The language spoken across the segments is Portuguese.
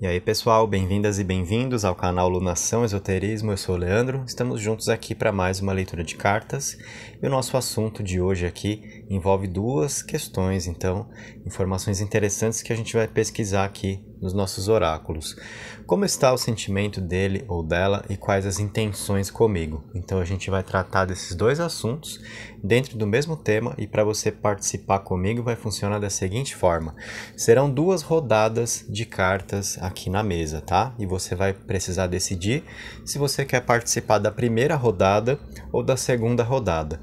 E aí, pessoal, bem-vindas e bem-vindos ao canal Lunação Esoterismo. Eu sou o Leandro. Estamos juntos aqui para mais uma leitura de cartas. E o nosso assunto de hoje aqui envolve duas questões, então, informações interessantes que a gente vai pesquisar aqui nos nossos oráculos. Como está o sentimento dele ou dela e quais as intenções comigo? Então a gente vai tratar desses dois assuntos dentro do mesmo tema e para você participar comigo vai funcionar da seguinte forma. Serão duas rodadas de cartas aqui na mesa, tá? E você vai precisar decidir se você quer participar da primeira rodada ou da segunda rodada.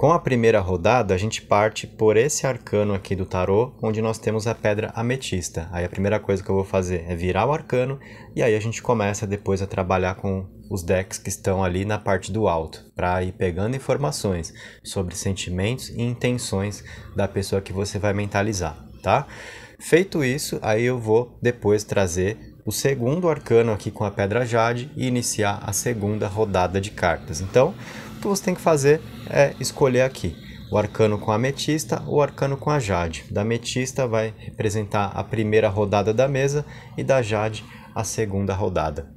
Com a primeira rodada, a gente parte por esse arcano aqui do tarô, onde nós temos a pedra ametista. Aí a primeira coisa que eu vou fazer é virar o arcano e aí a gente começa depois a trabalhar com os decks que estão ali na parte do alto, para ir pegando informações sobre sentimentos e intenções da pessoa que você vai mentalizar, tá? Feito isso, aí eu vou depois trazer o segundo arcano aqui com a Pedra Jade e iniciar a segunda rodada de cartas. Então, que você tem que fazer é escolher aqui o arcano com a ametista ou o arcano com a jade. Da ametista vai representar a primeira rodada da mesa e da jade a segunda rodada.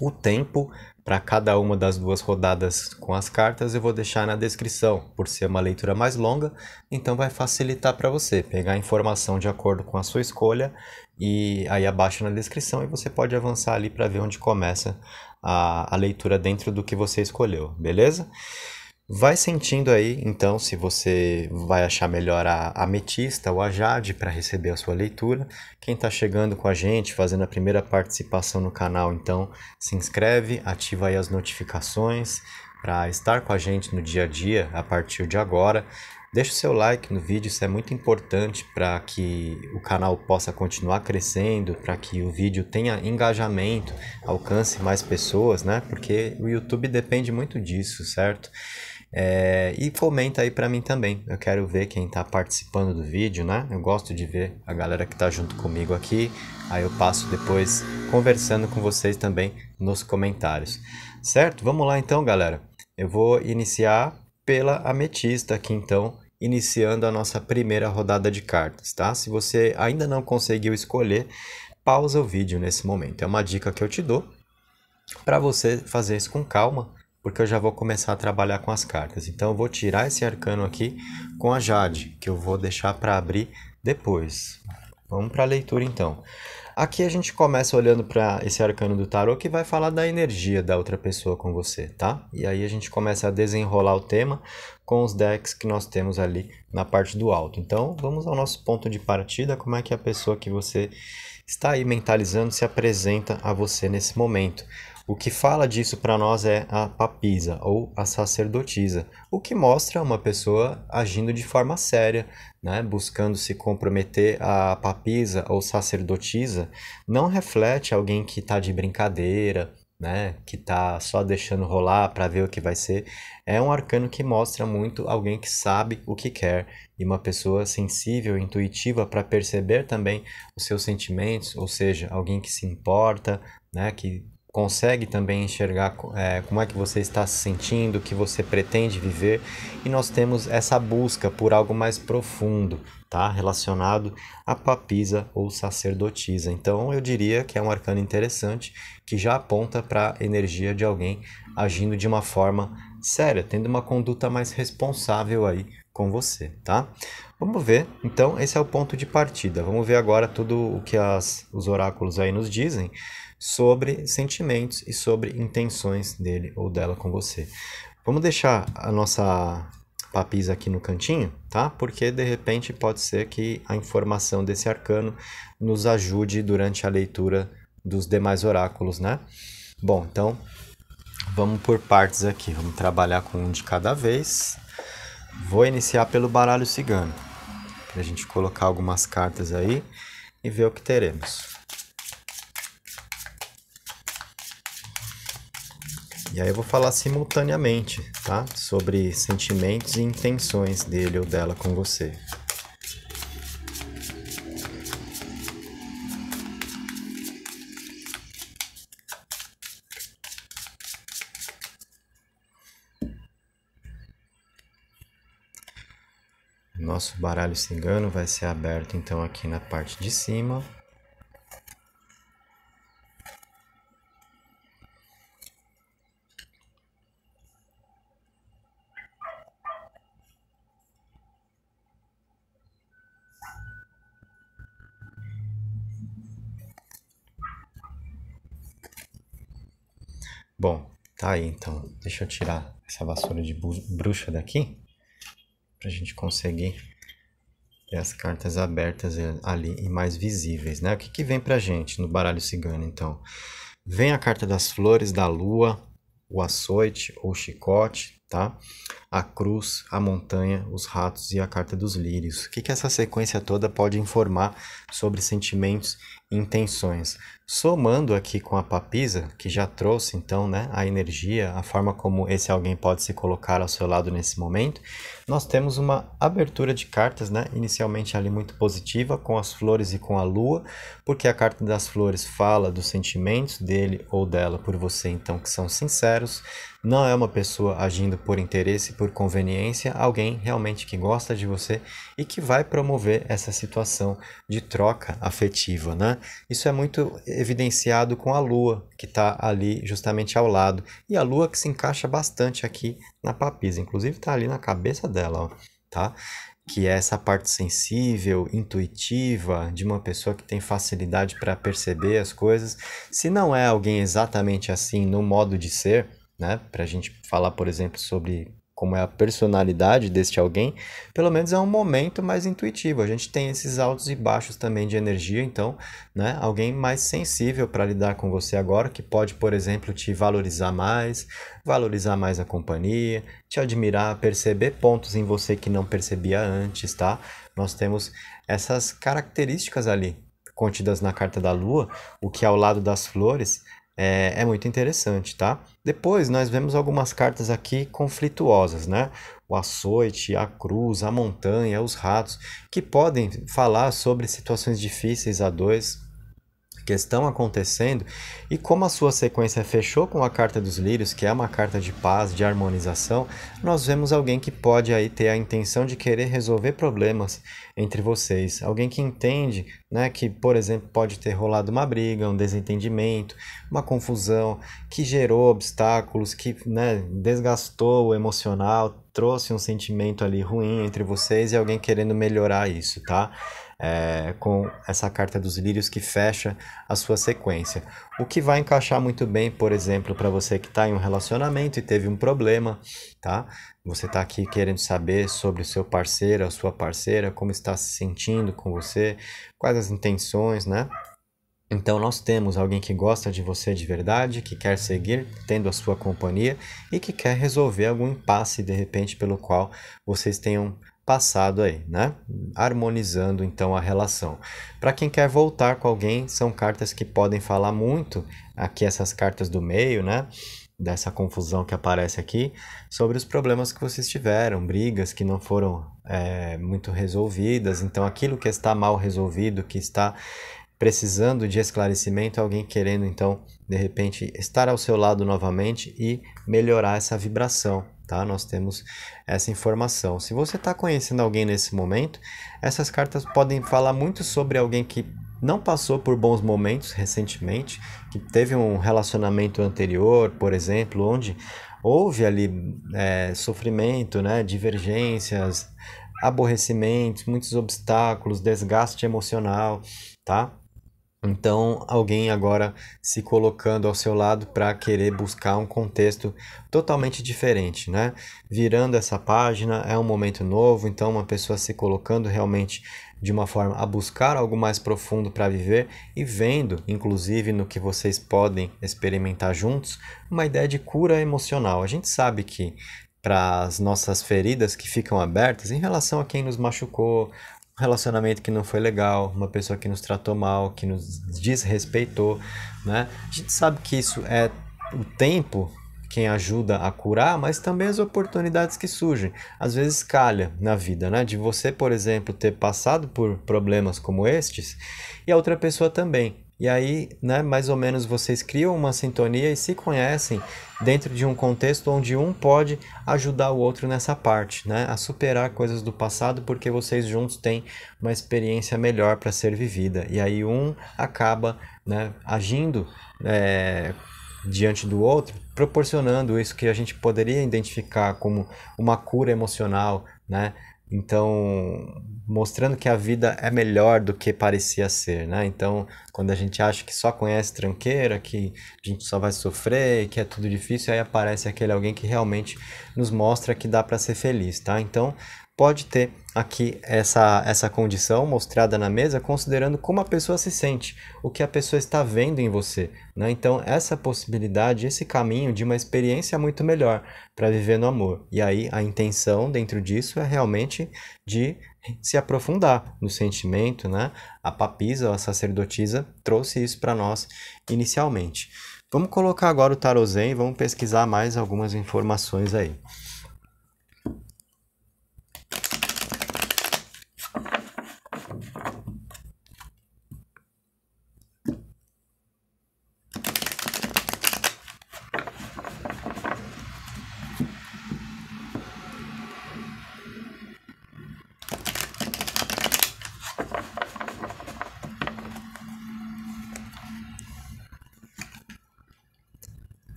O tempo para cada uma das duas rodadas com as cartas eu vou deixar na descrição, por ser uma leitura mais longa, então vai facilitar para você pegar a informação de acordo com a sua escolha e aí abaixo na descrição e você pode avançar ali para ver onde começa a, a leitura dentro do que você escolheu, beleza? Vai sentindo aí, então, se você vai achar melhor a ametista ou a jade para receber a sua leitura. Quem está chegando com a gente, fazendo a primeira participação no canal, então se inscreve, ativa aí as notificações para estar com a gente no dia a dia a partir de agora. Deixe o seu like no vídeo, isso é muito importante para que o canal possa continuar crescendo, para que o vídeo tenha engajamento, alcance mais pessoas, né? Porque o YouTube depende muito disso, certo? É, e comenta aí para mim também. Eu quero ver quem está participando do vídeo, né? Eu gosto de ver a galera que está junto comigo aqui. Aí eu passo depois conversando com vocês também nos comentários. Certo? Vamos lá então, galera. Eu vou iniciar pela ametista aqui então iniciando a nossa primeira rodada de cartas, tá? Se você ainda não conseguiu escolher, pausa o vídeo nesse momento. É uma dica que eu te dou para você fazer isso com calma, porque eu já vou começar a trabalhar com as cartas. Então eu vou tirar esse arcano aqui com a Jade, que eu vou deixar para abrir depois. Vamos para a leitura então. Aqui a gente começa olhando para esse arcano do tarot que vai falar da energia da outra pessoa com você, tá? E aí a gente começa a desenrolar o tema com os decks que nós temos ali na parte do alto. Então, vamos ao nosso ponto de partida, como é que a pessoa que você está aí mentalizando se apresenta a você nesse momento. O que fala disso para nós é a papisa ou a sacerdotisa, o que mostra uma pessoa agindo de forma séria, né? buscando se comprometer a papisa ou sacerdotisa, não reflete alguém que está de brincadeira, né? que está só deixando rolar para ver o que vai ser. É um arcano que mostra muito alguém que sabe o que quer e uma pessoa sensível, intuitiva para perceber também os seus sentimentos, ou seja, alguém que se importa, né? que consegue também enxergar é, como é que você está se sentindo, o que você pretende viver, e nós temos essa busca por algo mais profundo, tá? Relacionado à papisa ou sacerdotisa. Então eu diria que é um arcano interessante que já aponta para a energia de alguém agindo de uma forma séria, tendo uma conduta mais responsável aí com você, tá? Vamos ver, então esse é o ponto de partida. Vamos ver agora tudo o que as, os oráculos aí nos dizem sobre sentimentos e sobre intenções dele ou dela com você. Vamos deixar a nossa papisa aqui no cantinho, tá? Porque de repente pode ser que a informação desse arcano nos ajude durante a leitura dos demais oráculos, né? Bom, então vamos por partes aqui, vamos trabalhar com um de cada vez. Vou iniciar pelo baralho cigano, para a gente colocar algumas cartas aí e ver o que teremos. E aí eu vou falar simultaneamente, tá? Sobre sentimentos e intenções dele ou dela com você. Nosso baralho cigano vai ser aberto então aqui na parte de cima aí então. Deixa eu tirar essa vassoura de bruxa daqui para a gente conseguir ter as cartas abertas ali e mais visíveis, né? O que, que vem para gente no baralho cigano então? Vem a carta das flores, da lua, o açoite ou chicote, tá? A cruz, a montanha, os ratos e a carta dos lírios. O que, que essa sequência toda pode informar sobre sentimentos e intenções? Somando aqui com a papisa, que já trouxe então né, a energia, a forma como esse alguém pode se colocar ao seu lado nesse momento, nós temos uma abertura de cartas, né, inicialmente ali muito positiva, com as flores e com a lua, porque a carta das flores fala dos sentimentos dele ou dela por você, então, que são sinceros não é uma pessoa agindo por interesse, por conveniência, alguém realmente que gosta de você e que vai promover essa situação de troca afetiva, né? Isso é muito evidenciado com a lua, que está ali justamente ao lado, e a lua que se encaixa bastante aqui na papisa, inclusive está ali na cabeça dela, ó, tá? que é essa parte sensível, intuitiva, de uma pessoa que tem facilidade para perceber as coisas, se não é alguém exatamente assim no modo de ser, né? Para a gente falar, por exemplo, sobre como é a personalidade deste alguém, pelo menos é um momento mais intuitivo. A gente tem esses altos e baixos também de energia, então, né, alguém mais sensível para lidar com você agora, que pode, por exemplo, te valorizar mais, valorizar mais a companhia, te admirar, perceber pontos em você que não percebia antes, tá? Nós temos essas características ali contidas na carta da lua, o que é ao lado das flores é, é, muito interessante, tá? Depois nós vemos algumas cartas aqui conflituosas, né? O açoite, a cruz, a montanha, os ratos, que podem falar sobre situações difíceis a dois, que estão acontecendo e como a sua sequência fechou com a carta dos lírios, que é uma carta de paz, de harmonização, nós vemos alguém que pode aí ter a intenção de querer resolver problemas entre vocês, alguém que entende, né, que por exemplo pode ter rolado uma briga, um desentendimento, uma confusão, que gerou obstáculos, que né, desgastou o emocional, trouxe um sentimento ali ruim entre vocês e alguém querendo melhorar isso, tá? é, com essa carta dos lírios que fecha a sua sequência. O que vai encaixar muito bem, por exemplo, para você que está em um relacionamento e teve um problema, tá? Você está aqui querendo saber sobre o seu parceiro, a sua parceira, como está se sentindo com você, quais as intenções, né? Então nós temos alguém que gosta de você de verdade, que quer seguir tendo a sua companhia e que quer resolver algum impasse de repente pelo qual vocês tenham passado aí, né? Harmonizando então a relação. Para quem quer voltar com alguém, são cartas que podem falar muito, aqui essas cartas do meio, né? Dessa confusão que aparece aqui, sobre os problemas que vocês tiveram, brigas que não foram é, muito resolvidas. Então, aquilo que está mal resolvido, que está precisando de esclarecimento, alguém querendo então, de repente, estar ao seu lado novamente e melhorar essa vibração tá? Nós temos essa informação. Se você está conhecendo alguém nesse momento, essas cartas podem falar muito sobre alguém que não passou por bons momentos recentemente, que teve um relacionamento anterior, por exemplo, onde houve ali é, sofrimento, né, divergências, aborrecimentos, muitos obstáculos, desgaste emocional, tá? Então, alguém agora se colocando ao seu lado para querer buscar um contexto totalmente diferente, né? Virando essa página, é um momento novo, então uma pessoa se colocando realmente de uma forma a buscar algo mais profundo para viver e vendo, inclusive, no que vocês podem experimentar juntos, uma ideia de cura emocional. A gente sabe que para as nossas feridas que ficam abertas em relação a quem nos machucou, relacionamento que não foi legal, uma pessoa que nos tratou mal, que nos desrespeitou, né? A gente sabe que isso é o tempo quem ajuda a curar, mas também as oportunidades que surgem. Às vezes calha na vida, né? De você, por exemplo, ter passado por problemas como estes e a outra pessoa também. E aí, né, mais ou menos vocês criam uma sintonia e se conhecem dentro de um contexto onde um pode ajudar o outro nessa parte, né, a superar coisas do passado, porque vocês juntos têm uma experiência melhor para ser vivida. E aí um acaba, né, agindo é, diante do outro, proporcionando isso que a gente poderia identificar como uma cura emocional, né, então, mostrando que a vida é melhor do que parecia ser, né? Então, quando a gente acha que só conhece tranqueira, que a gente só vai sofrer, que é tudo difícil, aí aparece aquele alguém que realmente nos mostra que dá para ser feliz, tá? Então, pode ter aqui essa, essa condição mostrada na mesa, considerando como a pessoa se sente, o que a pessoa está vendo em você. Né? Então, essa possibilidade, esse caminho de uma experiência muito melhor para viver no amor. E aí, a intenção dentro disso é realmente de se aprofundar no sentimento. Né? A papisa, ou a sacerdotisa, trouxe isso para nós inicialmente. Vamos colocar agora o tarô zen e vamos pesquisar mais algumas informações aí.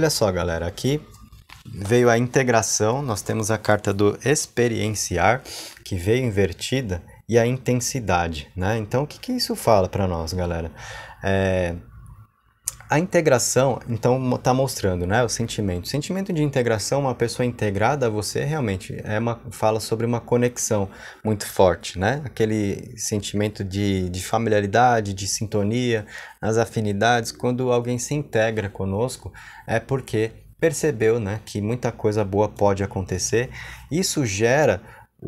Olha só, galera, aqui veio a integração, nós temos a carta do experienciar, que veio invertida, e a intensidade, né? Então, o que, que isso fala para nós, galera? É, a integração, então, está mostrando, né, o sentimento. O sentimento de integração, uma pessoa integrada a você realmente é uma fala sobre uma conexão muito forte, né? Aquele sentimento de, de familiaridade, de sintonia, as afinidades. Quando alguém se integra conosco, é porque percebeu, né, que muita coisa boa pode acontecer. Isso gera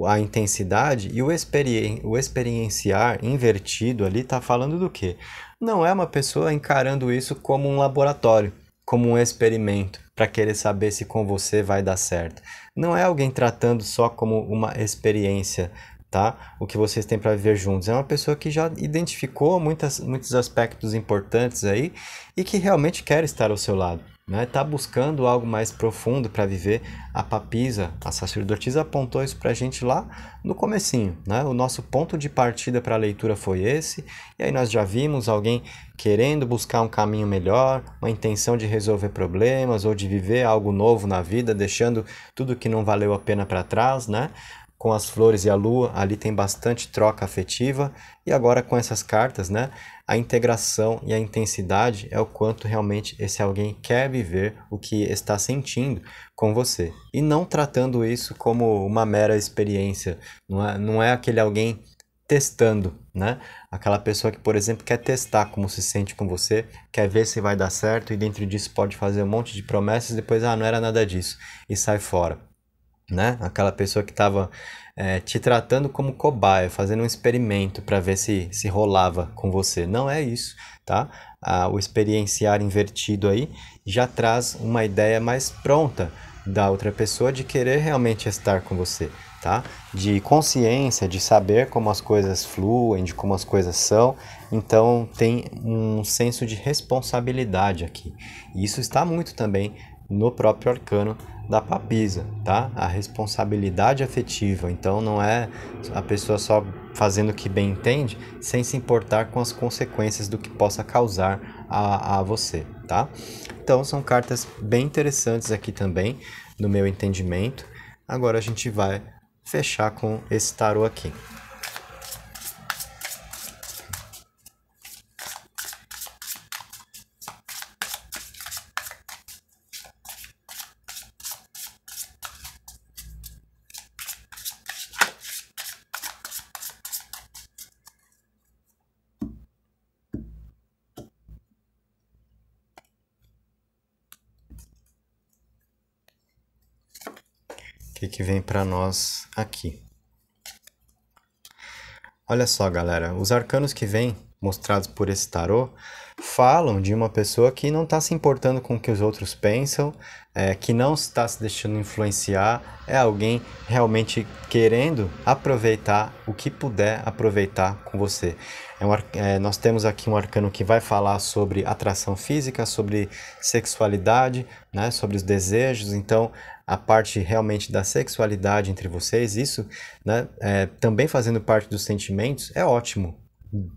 a intensidade e o, experien o experienciar invertido ali está falando do quê? não é uma pessoa encarando isso como um laboratório, como um experimento para querer saber se com você vai dar certo. Não é alguém tratando só como uma experiência, tá? O que vocês têm para viver juntos. É uma pessoa que já identificou muitas, muitos aspectos importantes aí e que realmente quer estar ao seu lado está né, buscando algo mais profundo para viver. A papisa, a sacerdotisa apontou isso para a gente lá no comecinho. Né? O nosso ponto de partida para a leitura foi esse, e aí nós já vimos alguém querendo buscar um caminho melhor, uma intenção de resolver problemas ou de viver algo novo na vida, deixando tudo que não valeu a pena para trás, né? com as flores e a lua, ali tem bastante troca afetiva. E agora com essas cartas, né, a integração e a intensidade é o quanto realmente esse alguém quer viver o que está sentindo com você. E não tratando isso como uma mera experiência, não é, não é aquele alguém testando, né? Aquela pessoa que, por exemplo, quer testar como se sente com você, quer ver se vai dar certo e dentro disso pode fazer um monte de promessas, depois ah, não era nada disso e sai fora né? Aquela pessoa que estava é, te tratando como cobaia, fazendo um experimento para ver se se rolava com você. Não é isso, tá? Ah, o experienciar invertido aí já traz uma ideia mais pronta da outra pessoa de querer realmente estar com você, tá? De consciência, de saber como as coisas fluem, de como as coisas são. Então tem um senso de responsabilidade aqui. E isso está muito também no próprio arcano da papisa, tá? A responsabilidade afetiva. Então não é a pessoa só fazendo o que bem entende, sem se importar com as consequências do que possa causar a, a você, tá? Então são cartas bem interessantes aqui também, no meu entendimento. Agora a gente vai fechar com esse tarô aqui. que, que vem para nós aqui. Olha só, galera, os arcanos que vêm mostrados por esse tarô falam de uma pessoa que não está se importando com o que os outros pensam, é, que não está se deixando influenciar, é alguém realmente querendo aproveitar o que puder aproveitar com você. É um, é, nós temos aqui um arcano que vai falar sobre atração física, sobre sexualidade, né, sobre os desejos, então a parte realmente da sexualidade entre vocês, isso, né, é, também fazendo parte dos sentimentos, é ótimo.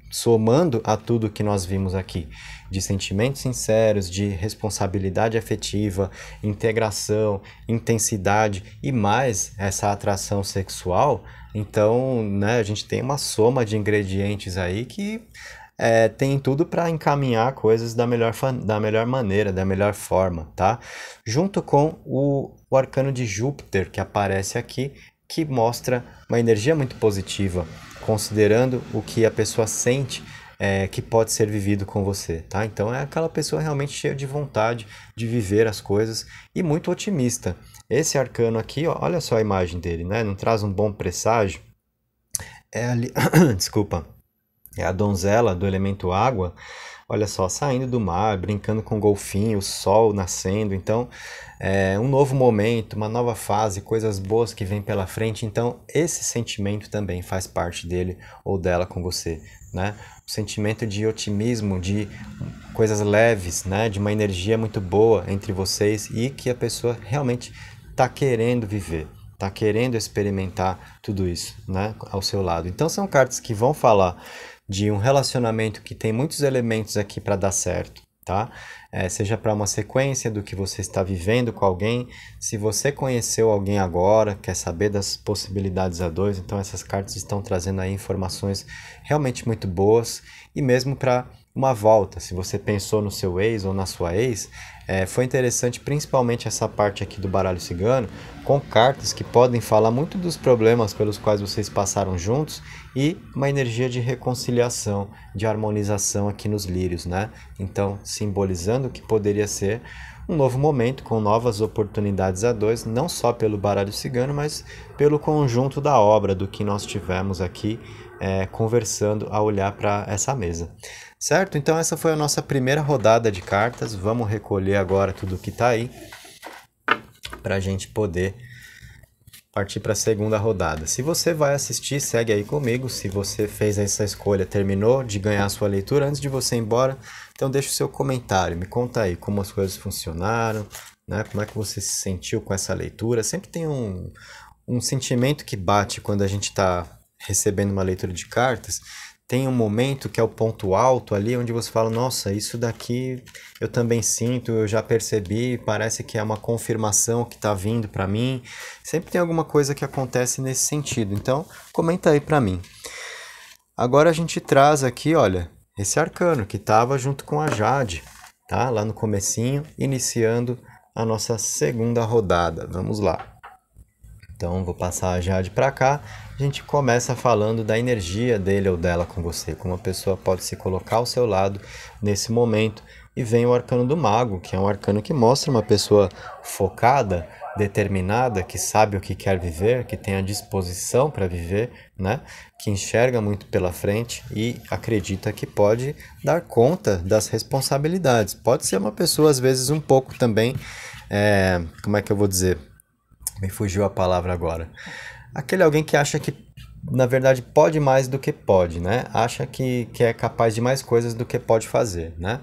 Somando a tudo que nós vimos aqui, de sentimentos sinceros, de responsabilidade afetiva, integração, intensidade e mais essa atração sexual, então né, a gente tem uma soma de ingredientes aí que é, tem tudo para encaminhar coisas da melhor, da melhor maneira, da melhor forma, tá? Junto com o arcano de Júpiter que aparece aqui, que mostra uma energia muito positiva, considerando o que a pessoa sente é, que pode ser vivido com você, tá? Então é aquela pessoa realmente cheia de vontade de viver as coisas e muito otimista. Esse arcano aqui, ó, olha só a imagem dele, né? Não traz um bom presságio. É ali, desculpa, é a donzela do elemento água olha só, saindo do mar, brincando com o golfinho, o sol nascendo. Então, é um novo momento, uma nova fase, coisas boas que vêm pela frente. Então, esse sentimento também faz parte dele ou dela com você, né? O sentimento de otimismo, de coisas leves, né? De uma energia muito boa entre vocês e que a pessoa realmente está querendo viver está querendo experimentar tudo isso, né, ao seu lado. Então são cartas que vão falar de um relacionamento que tem muitos elementos aqui para dar certo, tá? É, seja para uma sequência do que você está vivendo com alguém, se você conheceu alguém agora, quer saber das possibilidades a dois, então essas cartas estão trazendo aí informações realmente muito boas e mesmo para uma volta. Se você pensou no seu ex ou na sua ex, é, foi interessante principalmente essa parte aqui do baralho cigano, com cartas que podem falar muito dos problemas pelos quais vocês passaram juntos e uma energia de reconciliação, de harmonização aqui nos lírios, né? Então, simbolizando que poderia ser um novo momento com novas oportunidades a dois, não só pelo baralho cigano, mas pelo conjunto da obra do que nós tivemos aqui é, conversando a olhar para essa mesa. Certo? Então, essa foi a nossa primeira rodada de cartas. Vamos recolher agora tudo que está aí para a gente poder partir para a segunda rodada. Se você vai assistir, segue aí comigo. Se você fez essa escolha, terminou de ganhar a sua leitura antes de você ir embora, então deixa o seu comentário, me conta aí como as coisas funcionaram, né? Como é que você se sentiu com essa leitura? Sempre tem um um sentimento que bate quando a gente está recebendo uma leitura de cartas, tem um momento que é o ponto alto ali, onde você fala, nossa, isso daqui eu também sinto, eu já percebi, parece que é uma confirmação que está vindo para mim. Sempre tem alguma coisa que acontece nesse sentido. Então, comenta aí para mim. Agora a gente traz aqui, olha, esse arcano que estava junto com a Jade, tá? Lá no comecinho, iniciando a nossa segunda rodada. Vamos lá. Então, vou passar a Jade para cá a gente começa falando da energia dele ou dela com você, como a pessoa pode se colocar ao seu lado nesse momento. E vem o arcano do mago, que é um arcano que mostra uma pessoa focada, determinada, que sabe o que quer viver, que tem a disposição para viver, né? que enxerga muito pela frente e acredita que pode dar conta das responsabilidades. Pode ser uma pessoa, às vezes, um pouco também. É, como é que eu vou dizer? Me fugiu a palavra agora aquele alguém que acha que, na verdade, pode mais do que pode, né? Acha que, que é capaz de mais coisas do que pode fazer, né?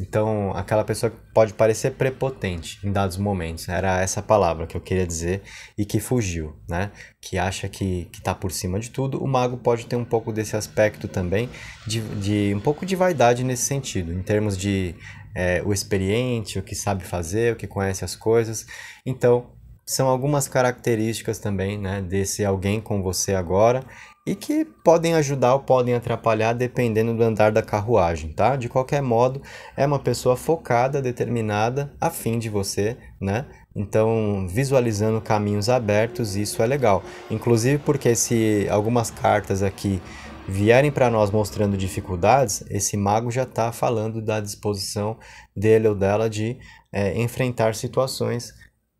Então, aquela pessoa pode parecer prepotente em dados momentos. Era essa palavra que eu queria dizer e que fugiu, né? Que acha que está por cima de tudo. O mago pode ter um pouco desse aspecto também, de, de um pouco de vaidade nesse sentido, em termos de é, o experiente, o que sabe fazer, o que conhece as coisas. Então, são algumas características também né, desse alguém com você agora e que podem ajudar ou podem atrapalhar dependendo do andar da carruagem, tá? De qualquer modo, é uma pessoa focada, determinada, afim de você, né? Então, visualizando caminhos abertos, isso é legal. Inclusive porque se algumas cartas aqui vierem para nós mostrando dificuldades, esse mago já está falando da disposição dele ou dela de é, enfrentar situações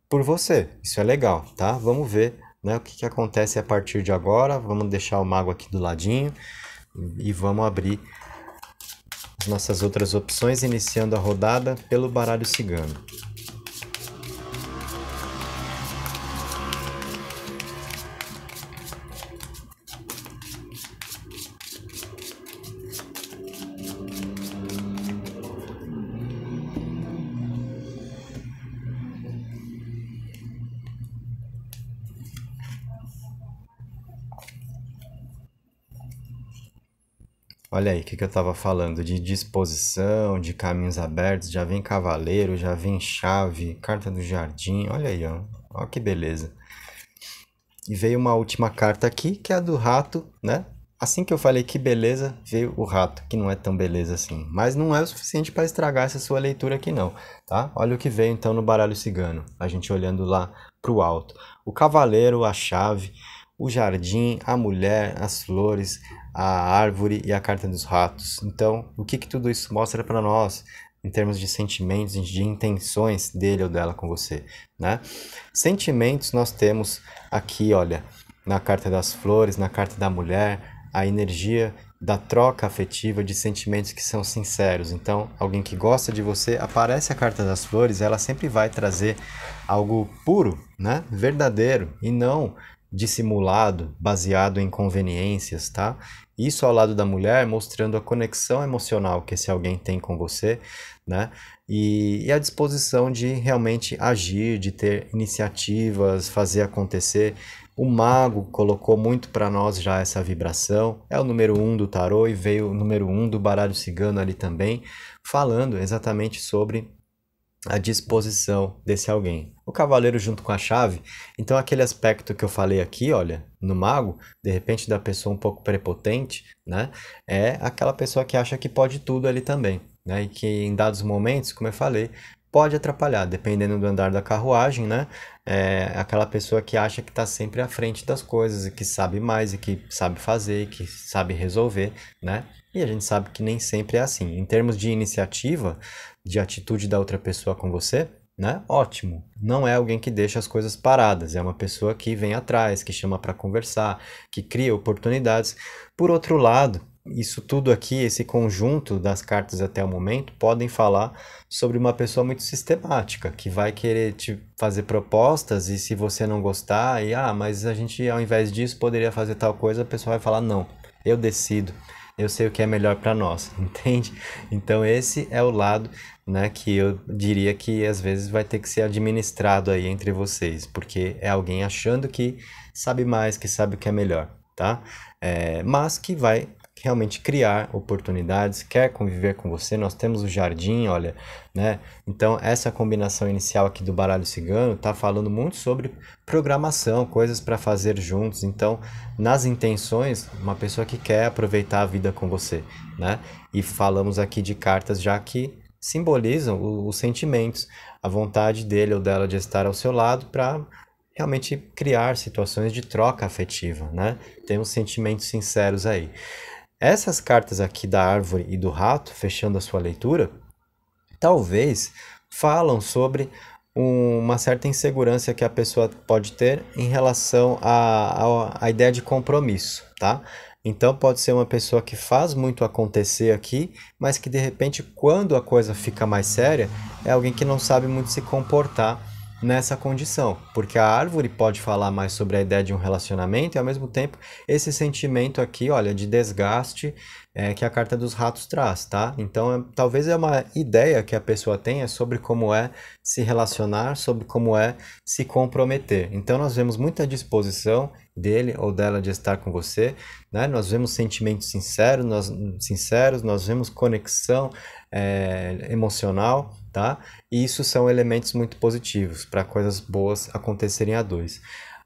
por você. Isso é legal, tá? Vamos ver né, o que, que acontece a partir de agora. Vamos deixar o mago aqui do ladinho e vamos abrir as nossas outras opções, iniciando a rodada pelo baralho cigano. Olha aí o que, que eu estava falando de disposição, de caminhos abertos. Já vem cavaleiro, já vem chave, carta do jardim. Olha aí, ó. Olha que beleza. E veio uma última carta aqui, que é a do rato, né? Assim que eu falei que beleza, veio o rato, que não é tão beleza assim. Mas não é o suficiente para estragar essa sua leitura aqui não, tá? Olha o que veio então no baralho cigano, a gente olhando lá para o alto. O cavaleiro, a chave, o jardim, a mulher, as flores, a árvore e a carta dos ratos. Então, o que, que tudo isso mostra para nós em termos de sentimentos, de intenções dele ou dela com você, né? Sentimentos nós temos aqui, olha, na carta das flores, na carta da mulher, a energia da troca afetiva de sentimentos que são sinceros. Então, alguém que gosta de você, aparece a carta das flores, ela sempre vai trazer algo puro, né? Verdadeiro e não dissimulado, baseado em conveniências, tá? Isso ao lado da mulher, mostrando a conexão emocional que esse alguém tem com você, né? E, e a disposição de realmente agir, de ter iniciativas, fazer acontecer. O mago colocou muito para nós já essa vibração. É o número um do tarô e veio o número um do baralho cigano ali também, falando exatamente sobre à disposição desse alguém. O cavaleiro junto com a chave, então aquele aspecto que eu falei aqui, olha, no mago, de repente da pessoa um pouco prepotente, né? É aquela pessoa que acha que pode tudo ali também, né? E que em dados momentos, como eu falei, pode atrapalhar, dependendo do andar da carruagem, né? É aquela pessoa que acha que está sempre à frente das coisas e que sabe mais e que sabe fazer, e que sabe resolver, né? E a gente sabe que nem sempre é assim. Em termos de iniciativa, de atitude da outra pessoa com você, né? Ótimo. Não é alguém que deixa as coisas paradas, é uma pessoa que vem atrás, que chama para conversar, que cria oportunidades. Por outro lado, isso tudo aqui, esse conjunto das cartas até o momento, podem falar sobre uma pessoa muito sistemática, que vai querer te fazer propostas e se você não gostar, e ah, mas a gente ao invés disso poderia fazer tal coisa, a pessoa vai falar não, eu decido eu sei o que é melhor para nós, entende? Então esse é o lado, né, que eu diria que às vezes vai ter que ser administrado aí entre vocês, porque é alguém achando que sabe mais, que sabe o que é melhor, tá? É, mas que vai realmente criar oportunidades, quer conviver com você. Nós temos o jardim, olha, né? Então, essa combinação inicial aqui do baralho cigano tá falando muito sobre programação, coisas para fazer juntos. Então, nas intenções, uma pessoa que quer aproveitar a vida com você, né? E falamos aqui de cartas já que simbolizam os sentimentos, a vontade dele ou dela de estar ao seu lado para realmente criar situações de troca afetiva, né? Temos sentimentos sinceros aí. Essas cartas aqui da árvore e do rato, fechando a sua leitura, talvez falam sobre uma certa insegurança que a pessoa pode ter em relação à, à, ideia de compromisso, tá? Então pode ser uma pessoa que faz muito acontecer aqui, mas que de repente quando a coisa fica mais séria, é alguém que não sabe muito se comportar nessa condição, porque a árvore pode falar mais sobre a ideia de um relacionamento e ao mesmo tempo esse sentimento aqui, olha, de desgaste é, que a carta dos ratos traz, tá? Então é, talvez é uma ideia que a pessoa tenha sobre como é se relacionar, sobre como é se comprometer. Então nós vemos muita disposição dele ou dela de estar com você, né? Nós vemos sentimentos sinceros, nós, sinceros, nós vemos conexão é, emocional tá? E isso são elementos muito positivos para coisas boas acontecerem a dois.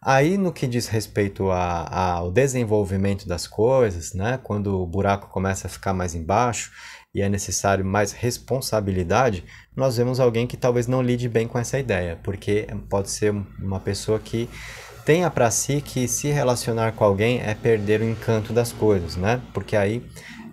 Aí, no que diz respeito a, a, ao desenvolvimento das coisas, né? quando o buraco começa a ficar mais embaixo e é necessário mais responsabilidade, nós vemos alguém que talvez não lide bem com essa ideia, porque pode ser uma pessoa que tenha para si que se relacionar com alguém é perder o encanto das coisas, né? Porque aí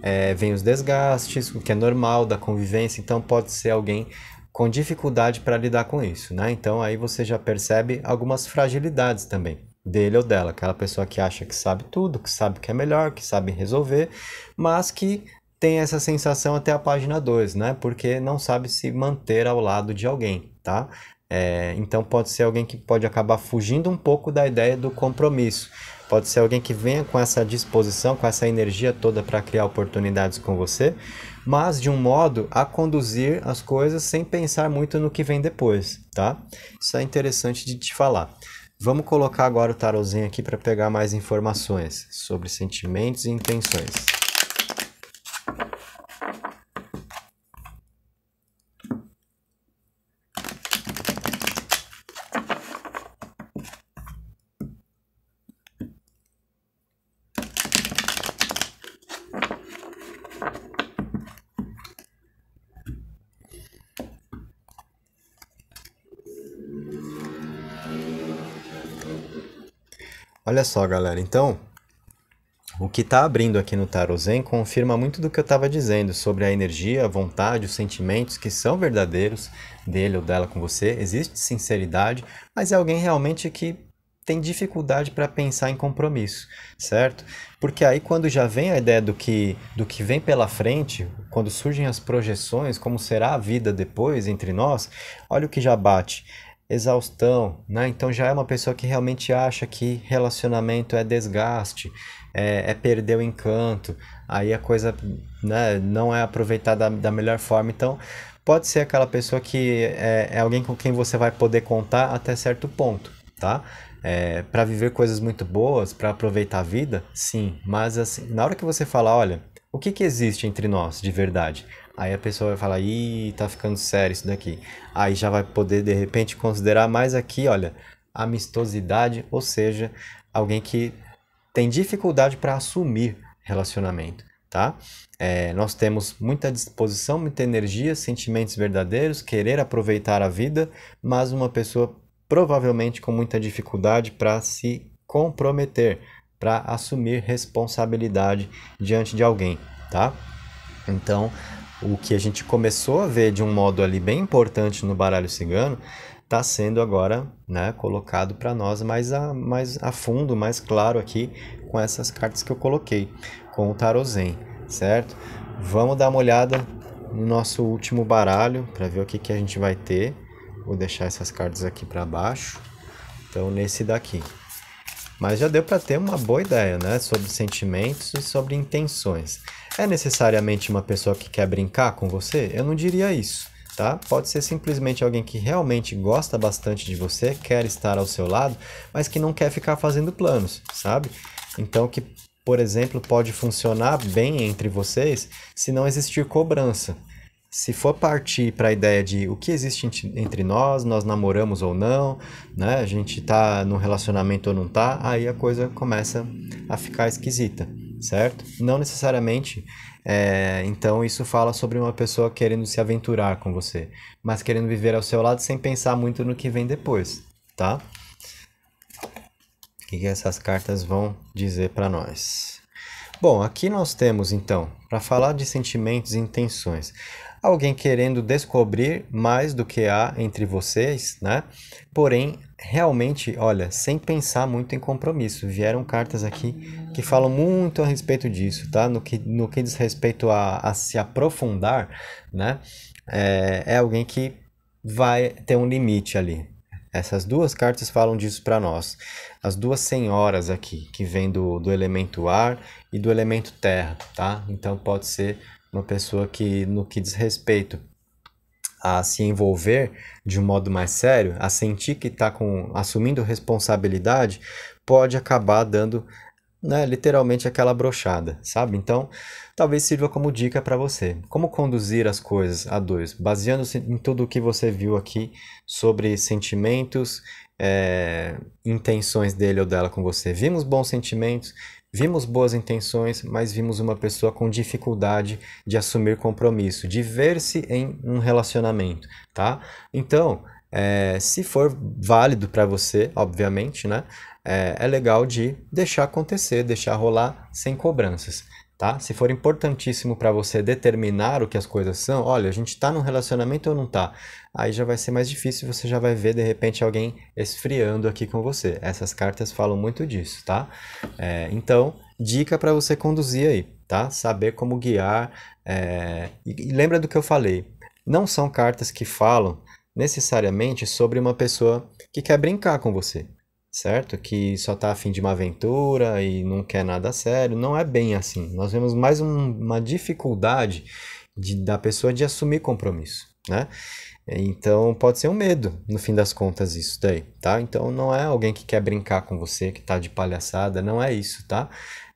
é, vem os desgastes, o que é normal da convivência, então pode ser alguém com dificuldade para lidar com isso, né? Então aí você já percebe algumas fragilidades também dele ou dela, aquela pessoa que acha que sabe tudo, que sabe o que é melhor, que sabe resolver, mas que tem essa sensação até a página 2, né? Porque não sabe se manter ao lado de alguém, tá? É, então pode ser alguém que pode acabar fugindo um pouco da ideia do compromisso, Pode ser alguém que venha com essa disposição, com essa energia toda para criar oportunidades com você, mas de um modo a conduzir as coisas sem pensar muito no que vem depois, tá? Isso é interessante de te falar. Vamos colocar agora o tarôzinho aqui para pegar mais informações sobre sentimentos e intenções. Olha só, galera. Então, o que está abrindo aqui no Tarot Zen confirma muito do que eu estava dizendo sobre a energia, a vontade, os sentimentos que são verdadeiros dele ou dela com você. Existe sinceridade, mas é alguém realmente que tem dificuldade para pensar em compromisso, certo? Porque aí quando já vem a ideia do que do que vem pela frente, quando surgem as projeções, como será a vida depois entre nós, olha o que já bate exaustão, né? Então já é uma pessoa que realmente acha que relacionamento é desgaste, é, é perder o encanto, aí a coisa né, não é aproveitada da, da melhor forma. Então pode ser aquela pessoa que é, é, alguém com quem você vai poder contar até certo ponto, tá? É, para viver coisas muito boas, para aproveitar a vida, sim. Mas assim, na hora que você fala, olha, o que, que existe entre nós de verdade? Aí a pessoa vai falar, ih, tá ficando sério isso daqui. Aí já vai poder, de repente, considerar mais aqui, olha, amistosidade, ou seja, alguém que tem dificuldade para assumir relacionamento, tá? É, nós temos muita disposição, muita energia, sentimentos verdadeiros, querer aproveitar a vida, mas uma pessoa provavelmente com muita dificuldade para se comprometer, para assumir responsabilidade diante de alguém, tá? Então, o que a gente começou a ver de um modo ali bem importante no baralho cigano está sendo agora né, colocado para nós mais a, mais a fundo, mais claro aqui com essas cartas que eu coloquei, com o Tarot certo? Vamos dar uma olhada no nosso último baralho para ver o que, que a gente vai ter. Vou deixar essas cartas aqui para baixo. Então, nesse daqui. Mas já deu para ter uma boa ideia, né, sobre sentimentos e sobre intenções. É necessariamente uma pessoa que quer brincar com você? Eu não diria isso, tá? Pode ser simplesmente alguém que realmente gosta bastante de você, quer estar ao seu lado, mas que não quer ficar fazendo planos, sabe? Então que por exemplo, pode funcionar bem entre vocês se não existir cobrança, se for partir para a ideia de o que existe entre nós, nós namoramos ou não, né? A gente tá num relacionamento ou não tá, aí a coisa começa a ficar esquisita, certo? Não necessariamente. É, então isso fala sobre uma pessoa querendo se aventurar com você, mas querendo viver ao seu lado sem pensar muito no que vem depois, tá? O que, que essas cartas vão dizer para nós? Bom, aqui nós temos então, para falar de sentimentos e intenções, alguém querendo descobrir mais do que há entre vocês, né? Porém, realmente, olha, sem pensar muito em compromisso. Vieram cartas aqui que falam muito a respeito disso, tá? No que, no que diz respeito a, a se aprofundar, né? É, é alguém que vai ter um limite ali. Essas duas cartas falam disso para nós. As duas senhoras aqui, que vêm do, do elemento ar e do elemento terra, tá? Então pode ser uma pessoa que, no que diz respeito a se envolver de um modo mais sério, a sentir que está assumindo responsabilidade, pode acabar dando né, literalmente aquela brochada, sabe? Então, talvez sirva como dica para você. Como conduzir as coisas a dois? Baseando-se em tudo o que você viu aqui sobre sentimentos, é, intenções dele ou dela com você. Vimos bons sentimentos, Vimos boas intenções, mas vimos uma pessoa com dificuldade de assumir compromisso, de ver-se em um relacionamento, tá? Então, é, se for válido para você, obviamente, né? É, é legal de deixar acontecer, deixar rolar sem cobranças tá? Se for importantíssimo para você determinar o que as coisas são, olha, a gente está num relacionamento ou não está? Aí já vai ser mais difícil, você já vai ver de repente alguém esfriando aqui com você. Essas cartas falam muito disso, tá? É, então, dica para você conduzir aí, tá? Saber como guiar. É... e lembra do que eu falei? Não são cartas que falam necessariamente sobre uma pessoa que quer brincar com você, certo? Que só está afim de uma aventura e não quer nada sério. Não é bem assim. Nós vemos mais um, uma dificuldade de, da pessoa de assumir compromisso, né? Então pode ser um medo, no fim das contas, isso daí, tá? Então não é alguém que quer brincar com você, que está de palhaçada, não é isso, tá?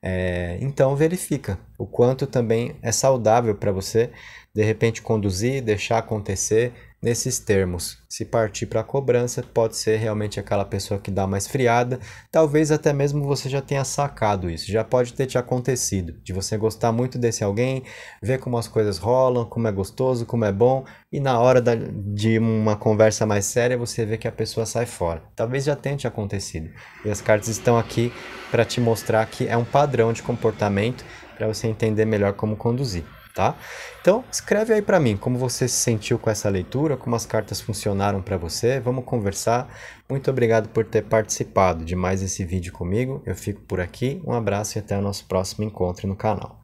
É, então verifica o quanto também é saudável para você de repente conduzir, deixar acontecer nesses termos. Se partir para a cobrança, pode ser realmente aquela pessoa que dá mais friada. Talvez até mesmo você já tenha sacado isso, já pode ter te acontecido, de você gostar muito desse alguém, ver como as coisas rolam, como é gostoso, como é bom, e na hora da, de uma conversa mais séria você vê que a pessoa sai fora. Talvez já tenha te acontecido. E as cartas estão aqui para te mostrar que é um padrão de comportamento para você entender melhor como conduzir tá? Então, escreve aí para mim como você se sentiu com essa leitura, como as cartas funcionaram para você. Vamos conversar. Muito obrigado por ter participado de mais esse vídeo comigo. Eu fico por aqui. Um abraço e até o nosso próximo encontro no canal.